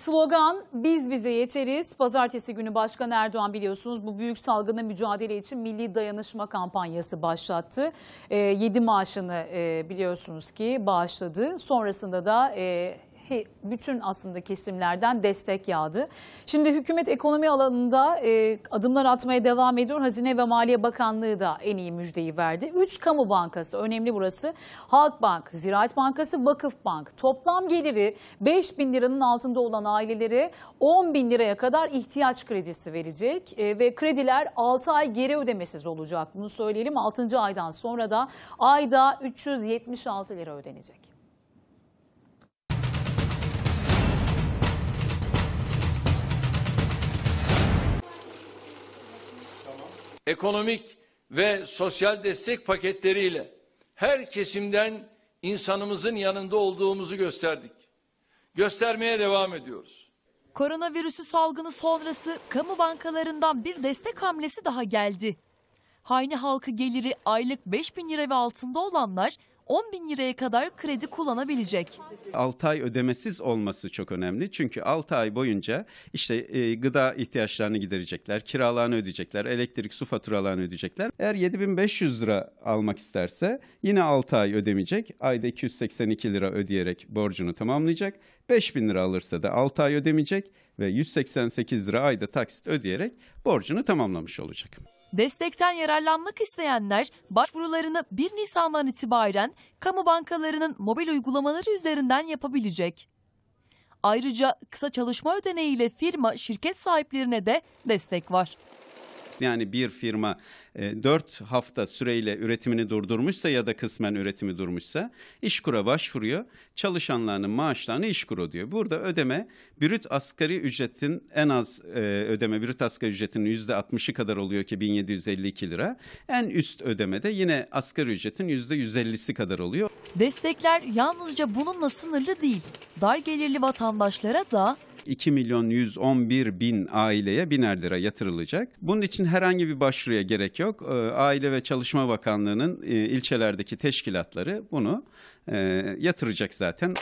slogan biz bize yeteriz. Pazartesi günü Başkan Erdoğan biliyorsunuz bu büyük salgına mücadele için milli dayanışma kampanyası başlattı. E, ee, 7 maaşını e, biliyorsunuz ki bağışladı. Sonrasında da e, bütün aslında kesimlerden destek yağdı. Şimdi hükümet ekonomi alanında e, adımlar atmaya devam ediyor. Hazine ve Maliye Bakanlığı da en iyi müjdeyi verdi. Üç kamu bankası önemli burası. Halkbank, Ziraat Bankası, Vakıf Bank. Toplam geliri 5 bin liranın altında olan ailelere 10 bin liraya kadar ihtiyaç kredisi verecek. E, ve krediler 6 ay geri ödemesiz olacak. Bunu söyleyelim 6. aydan sonra da ayda 376 lira ödenecek. ekonomik ve sosyal destek paketleriyle her kesimden insanımızın yanında olduğumuzu gösterdik. Göstermeye devam ediyoruz. Koronavirüsü salgını sonrası kamu bankalarından bir destek hamlesi daha geldi. Hayne halkı geliri aylık 5 bin lira ve altında olanlar 10 bin liraya kadar kredi kullanabilecek. 6 ay ödemesiz olması çok önemli. Çünkü 6 ay boyunca işte e, gıda ihtiyaçlarını giderecekler, kiralarını ödeyecekler, elektrik su faturalarını ödeyecekler. Eğer 7500 lira almak isterse yine 6 ay ödemeyecek. Ayda 282 lira ödeyerek borcunu tamamlayacak. 5000 lira alırsa da 6 ay ödemeyecek ve 188 lira ayda taksit ödeyerek borcunu tamamlamış olacak. Destekten yararlanmak isteyenler başvurularını 1 Nisan'dan itibaren kamu bankalarının mobil uygulamaları üzerinden yapabilecek. Ayrıca kısa çalışma ödeneği firma şirket sahiplerine de destek var. Yani bir firma e, 4 hafta süreyle üretimini durdurmuşsa ya da kısmen üretimi durmuşsa işkura başvuruyor. Çalışanlarının maaşlarını işkur diyor. Burada ödeme brüt asgari ücretin en az e, ödeme brüt asgari ücretin yüzde %60'ı kadar oluyor ki 1752 lira. En üst ödemede yine asgari ücretin yüzde %150'si kadar oluyor. Destekler yalnızca bununla sınırlı değil. Dar gelirli vatandaşlara da 2 milyon 111 bin aileye biner lira yatırılacak. Bunun için herhangi bir başvuruya gerek yok. Ee, Aile ve Çalışma Bakanlığı'nın e, ilçelerdeki teşkilatları bunu e, yatıracak zaten.